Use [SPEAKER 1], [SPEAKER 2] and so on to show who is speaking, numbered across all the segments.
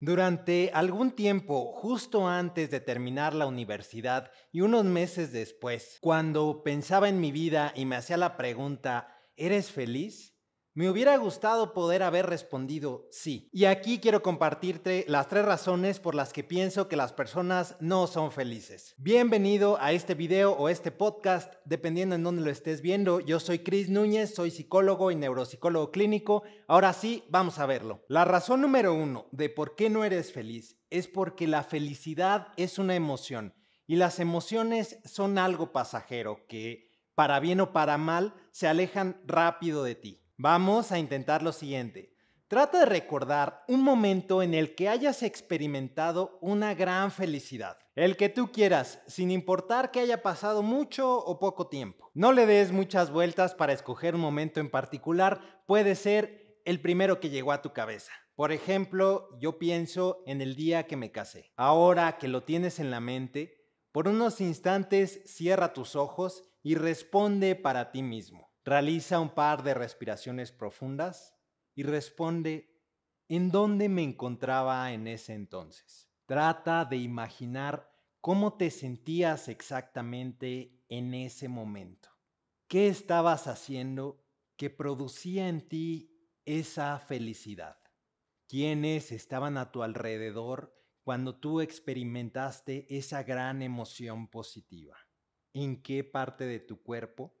[SPEAKER 1] Durante algún tiempo, justo antes de terminar la universidad y unos meses después, cuando pensaba en mi vida y me hacía la pregunta, ¿eres feliz? Me hubiera gustado poder haber respondido sí. Y aquí quiero compartirte las tres razones por las que pienso que las personas no son felices. Bienvenido a este video o este podcast, dependiendo en dónde lo estés viendo. Yo soy Chris Núñez, soy psicólogo y neuropsicólogo clínico. Ahora sí, vamos a verlo. La razón número uno de por qué no eres feliz es porque la felicidad es una emoción y las emociones son algo pasajero que, para bien o para mal, se alejan rápido de ti. Vamos a intentar lo siguiente. Trata de recordar un momento en el que hayas experimentado una gran felicidad. El que tú quieras, sin importar que haya pasado mucho o poco tiempo. No le des muchas vueltas para escoger un momento en particular. Puede ser el primero que llegó a tu cabeza. Por ejemplo, yo pienso en el día que me casé. Ahora que lo tienes en la mente, por unos instantes cierra tus ojos y responde para ti mismo. Realiza un par de respiraciones profundas y responde, ¿en dónde me encontraba en ese entonces? Trata de imaginar cómo te sentías exactamente en ese momento. ¿Qué estabas haciendo que producía en ti esa felicidad? ¿Quiénes estaban a tu alrededor cuando tú experimentaste esa gran emoción positiva? ¿En qué parte de tu cuerpo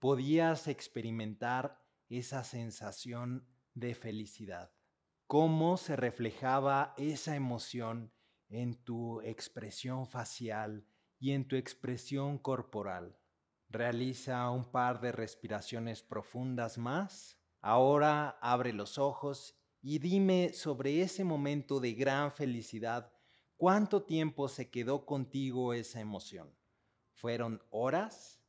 [SPEAKER 1] podías experimentar esa sensación de felicidad. Cómo se reflejaba esa emoción en tu expresión facial y en tu expresión corporal. Realiza un par de respiraciones profundas más. Ahora abre los ojos y dime sobre ese momento de gran felicidad, ¿cuánto tiempo se quedó contigo esa emoción? ¿Fueron horas?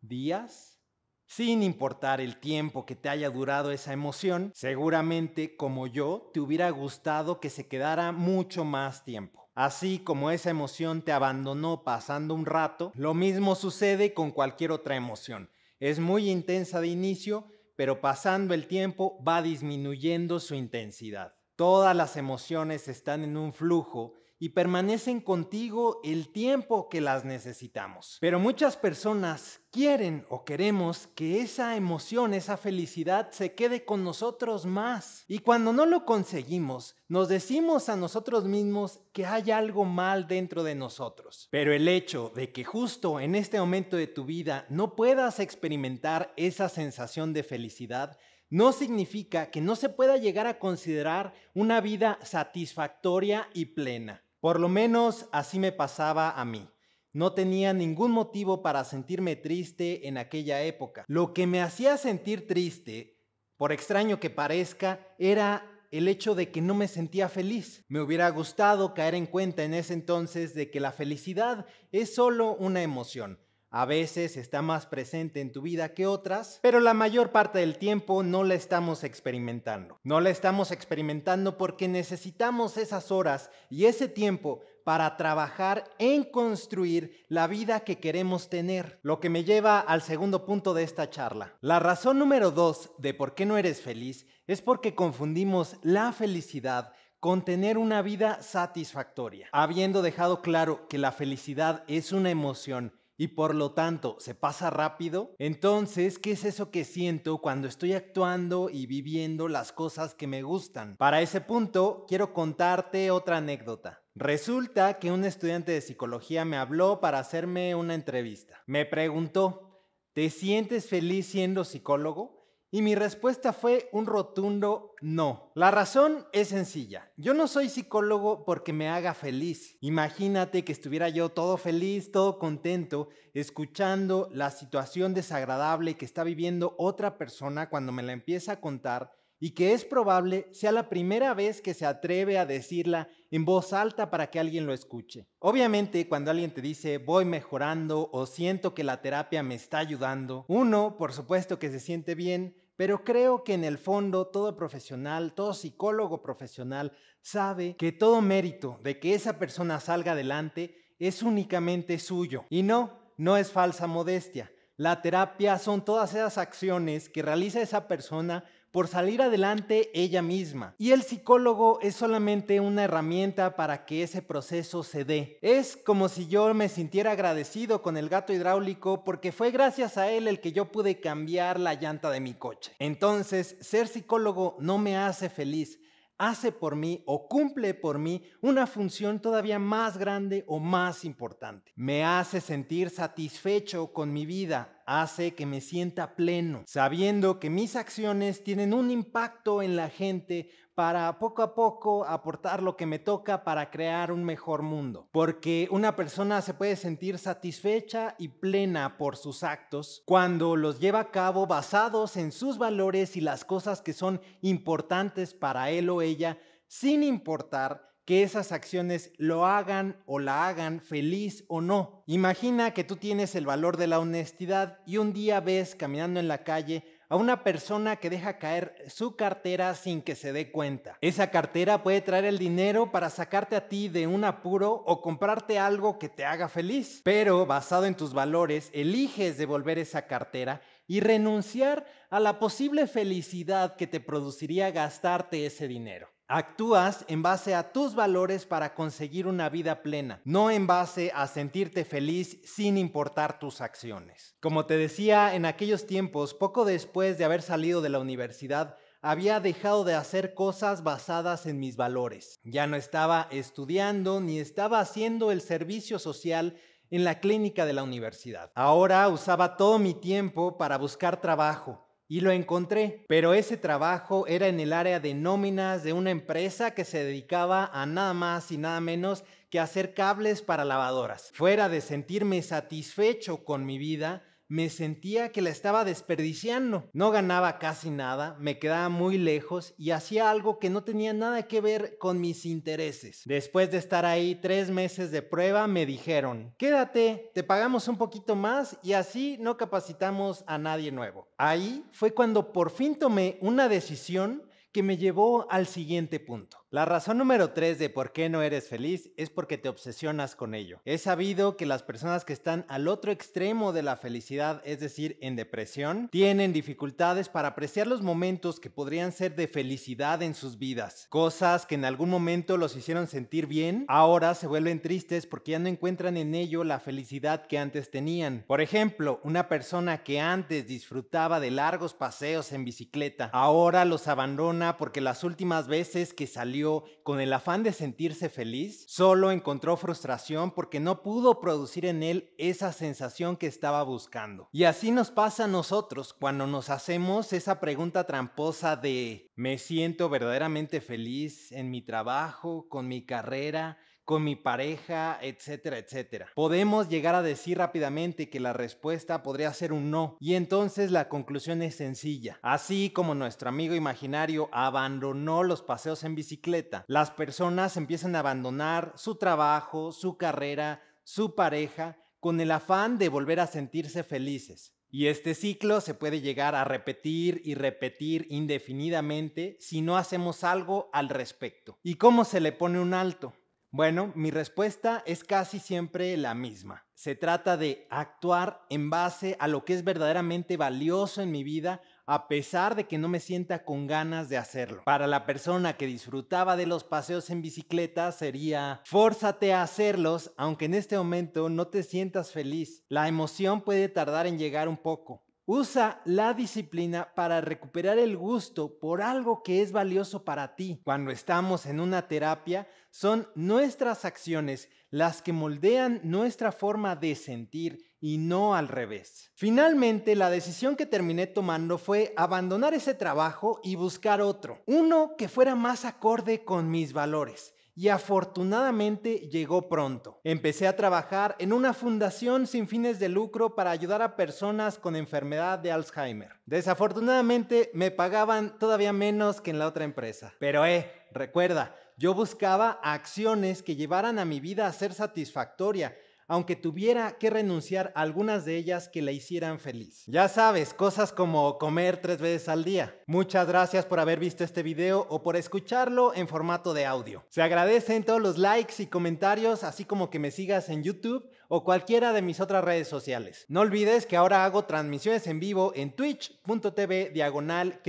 [SPEAKER 1] días, sin importar el tiempo que te haya durado esa emoción, seguramente como yo te hubiera gustado que se quedara mucho más tiempo. Así como esa emoción te abandonó pasando un rato, lo mismo sucede con cualquier otra emoción. Es muy intensa de inicio, pero pasando el tiempo va disminuyendo su intensidad. Todas las emociones están en un flujo y permanecen contigo el tiempo que las necesitamos. Pero muchas personas quieren o queremos que esa emoción, esa felicidad se quede con nosotros más. Y cuando no lo conseguimos, nos decimos a nosotros mismos que hay algo mal dentro de nosotros. Pero el hecho de que justo en este momento de tu vida no puedas experimentar esa sensación de felicidad, no significa que no se pueda llegar a considerar una vida satisfactoria y plena. Por lo menos así me pasaba a mí. No tenía ningún motivo para sentirme triste en aquella época. Lo que me hacía sentir triste, por extraño que parezca, era el hecho de que no me sentía feliz. Me hubiera gustado caer en cuenta en ese entonces de que la felicidad es solo una emoción, a veces está más presente en tu vida que otras, pero la mayor parte del tiempo no la estamos experimentando. No la estamos experimentando porque necesitamos esas horas y ese tiempo para trabajar en construir la vida que queremos tener. Lo que me lleva al segundo punto de esta charla. La razón número dos de por qué no eres feliz es porque confundimos la felicidad con tener una vida satisfactoria. Habiendo dejado claro que la felicidad es una emoción y por lo tanto se pasa rápido, entonces, ¿qué es eso que siento cuando estoy actuando y viviendo las cosas que me gustan? Para ese punto, quiero contarte otra anécdota. Resulta que un estudiante de psicología me habló para hacerme una entrevista. Me preguntó, ¿te sientes feliz siendo psicólogo? Y mi respuesta fue un rotundo no. La razón es sencilla. Yo no soy psicólogo porque me haga feliz. Imagínate que estuviera yo todo feliz, todo contento, escuchando la situación desagradable que está viviendo otra persona cuando me la empieza a contar y que es probable sea la primera vez que se atreve a decirla en voz alta para que alguien lo escuche. Obviamente, cuando alguien te dice voy mejorando o siento que la terapia me está ayudando, uno, por supuesto que se siente bien, pero creo que en el fondo todo profesional, todo psicólogo profesional sabe que todo mérito de que esa persona salga adelante es únicamente suyo. Y no, no es falsa modestia. La terapia son todas esas acciones que realiza esa persona por salir adelante ella misma. Y el psicólogo es solamente una herramienta para que ese proceso se dé. Es como si yo me sintiera agradecido con el gato hidráulico porque fue gracias a él el que yo pude cambiar la llanta de mi coche. Entonces, ser psicólogo no me hace feliz hace por mí o cumple por mí una función todavía más grande o más importante. Me hace sentir satisfecho con mi vida, hace que me sienta pleno, sabiendo que mis acciones tienen un impacto en la gente para poco a poco aportar lo que me toca para crear un mejor mundo. Porque una persona se puede sentir satisfecha y plena por sus actos cuando los lleva a cabo basados en sus valores y las cosas que son importantes para él o ella, sin importar que esas acciones lo hagan o la hagan feliz o no. Imagina que tú tienes el valor de la honestidad y un día ves caminando en la calle a una persona que deja caer su cartera sin que se dé cuenta. Esa cartera puede traer el dinero para sacarte a ti de un apuro o comprarte algo que te haga feliz, pero basado en tus valores, eliges devolver esa cartera y renunciar a la posible felicidad que te produciría gastarte ese dinero. Actúas en base a tus valores para conseguir una vida plena, no en base a sentirte feliz sin importar tus acciones. Como te decía, en aquellos tiempos, poco después de haber salido de la universidad, había dejado de hacer cosas basadas en mis valores. Ya no estaba estudiando ni estaba haciendo el servicio social en la clínica de la universidad. Ahora usaba todo mi tiempo para buscar trabajo y lo encontré, pero ese trabajo era en el área de nóminas de una empresa que se dedicaba a nada más y nada menos que hacer cables para lavadoras. Fuera de sentirme satisfecho con mi vida, me sentía que la estaba desperdiciando. No ganaba casi nada, me quedaba muy lejos y hacía algo que no tenía nada que ver con mis intereses. Después de estar ahí tres meses de prueba, me dijeron, quédate, te pagamos un poquito más y así no capacitamos a nadie nuevo. Ahí fue cuando por fin tomé una decisión que me llevó al siguiente punto. La razón número 3 de por qué no eres feliz es porque te obsesionas con ello. Es sabido que las personas que están al otro extremo de la felicidad, es decir, en depresión, tienen dificultades para apreciar los momentos que podrían ser de felicidad en sus vidas. Cosas que en algún momento los hicieron sentir bien, ahora se vuelven tristes porque ya no encuentran en ello la felicidad que antes tenían. Por ejemplo, una persona que antes disfrutaba de largos paseos en bicicleta, ahora los abandona porque las últimas veces que salió con el afán de sentirse feliz, solo encontró frustración porque no pudo producir en él esa sensación que estaba buscando. Y así nos pasa a nosotros cuando nos hacemos esa pregunta tramposa de ¿me siento verdaderamente feliz en mi trabajo, con mi carrera? con mi pareja, etcétera, etcétera. Podemos llegar a decir rápidamente que la respuesta podría ser un no, y entonces la conclusión es sencilla. Así como nuestro amigo imaginario abandonó los paseos en bicicleta, las personas empiezan a abandonar su trabajo, su carrera, su pareja, con el afán de volver a sentirse felices. Y este ciclo se puede llegar a repetir y repetir indefinidamente si no hacemos algo al respecto. ¿Y cómo se le pone un alto? Bueno, mi respuesta es casi siempre la misma. Se trata de actuar en base a lo que es verdaderamente valioso en mi vida a pesar de que no me sienta con ganas de hacerlo. Para la persona que disfrutaba de los paseos en bicicleta sería, fórzate a hacerlos aunque en este momento no te sientas feliz. La emoción puede tardar en llegar un poco, Usa la disciplina para recuperar el gusto por algo que es valioso para ti. Cuando estamos en una terapia, son nuestras acciones las que moldean nuestra forma de sentir y no al revés. Finalmente, la decisión que terminé tomando fue abandonar ese trabajo y buscar otro, uno que fuera más acorde con mis valores y afortunadamente llegó pronto. Empecé a trabajar en una fundación sin fines de lucro para ayudar a personas con enfermedad de Alzheimer. Desafortunadamente me pagaban todavía menos que en la otra empresa. Pero eh, recuerda, yo buscaba acciones que llevaran a mi vida a ser satisfactoria aunque tuviera que renunciar a algunas de ellas que la hicieran feliz. Ya sabes, cosas como comer tres veces al día. Muchas gracias por haber visto este video o por escucharlo en formato de audio. Se agradecen todos los likes y comentarios, así como que me sigas en YouTube o cualquiera de mis otras redes sociales. No olvides que ahora hago transmisiones en vivo en twitch.tv diagonal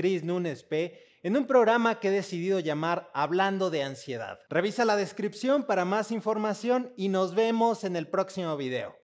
[SPEAKER 1] en un programa que he decidido llamar Hablando de Ansiedad. Revisa la descripción para más información y nos vemos en el próximo video.